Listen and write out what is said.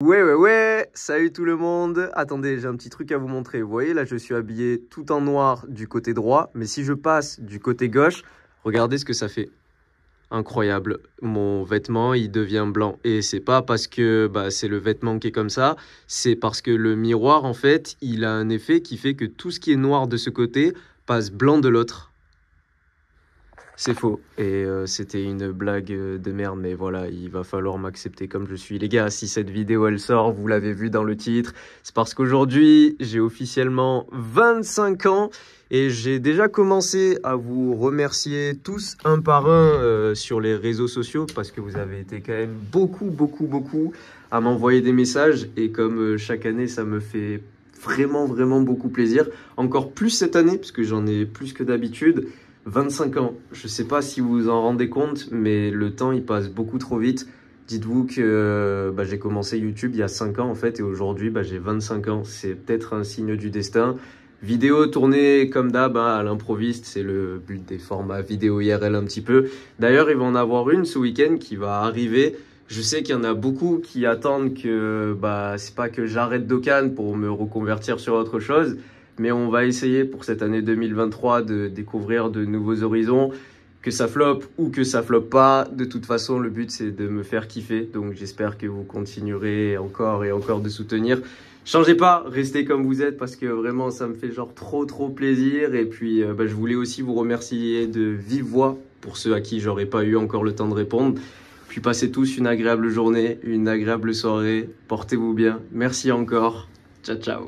Ouais, ouais, ouais, salut tout le monde. Attendez, j'ai un petit truc à vous montrer. Vous voyez, là, je suis habillé tout en noir du côté droit, mais si je passe du côté gauche, regardez ce que ça fait. Incroyable. Mon vêtement, il devient blanc. Et c'est pas parce que bah, c'est le vêtement qui est comme ça, c'est parce que le miroir, en fait, il a un effet qui fait que tout ce qui est noir de ce côté passe blanc de l'autre. C'est faux. Et euh, c'était une blague euh, de merde, mais voilà, il va falloir m'accepter comme je suis. Les gars, si cette vidéo elle sort, vous l'avez vu dans le titre, c'est parce qu'aujourd'hui, j'ai officiellement 25 ans et j'ai déjà commencé à vous remercier tous un par un euh, sur les réseaux sociaux parce que vous avez été quand même beaucoup, beaucoup, beaucoup à m'envoyer des messages et comme chaque année, ça me fait vraiment, vraiment beaucoup plaisir. Encore plus cette année, puisque j'en ai plus que d'habitude. 25 ans. Je ne sais pas si vous vous en rendez compte, mais le temps, il passe beaucoup trop vite. Dites-vous que euh, bah, j'ai commencé YouTube il y a 5 ans en fait et aujourd'hui bah, j'ai 25 ans. C'est peut-être un signe du destin. Vidéo tournée comme d'hab hein, à l'improviste, c'est le but des formats vidéo IRL un petit peu. D'ailleurs, il va en avoir une ce week-end qui va arriver. Je sais qu'il y en a beaucoup qui attendent que bah, c'est pas que j'arrête Dokkan pour me reconvertir sur autre chose, mais on va essayer pour cette année 2023 de découvrir de nouveaux horizons. Que ça floppe ou que ça floppe pas, de toute façon, le but c'est de me faire kiffer. Donc j'espère que vous continuerez encore et encore de soutenir. Changez pas, restez comme vous êtes parce que vraiment ça me fait genre trop trop plaisir. Et puis euh, bah, je voulais aussi vous remercier de vive voix pour ceux à qui j'aurais pas eu encore le temps de répondre. Puis passez tous une agréable journée, une agréable soirée. Portez-vous bien. Merci encore. Ciao ciao.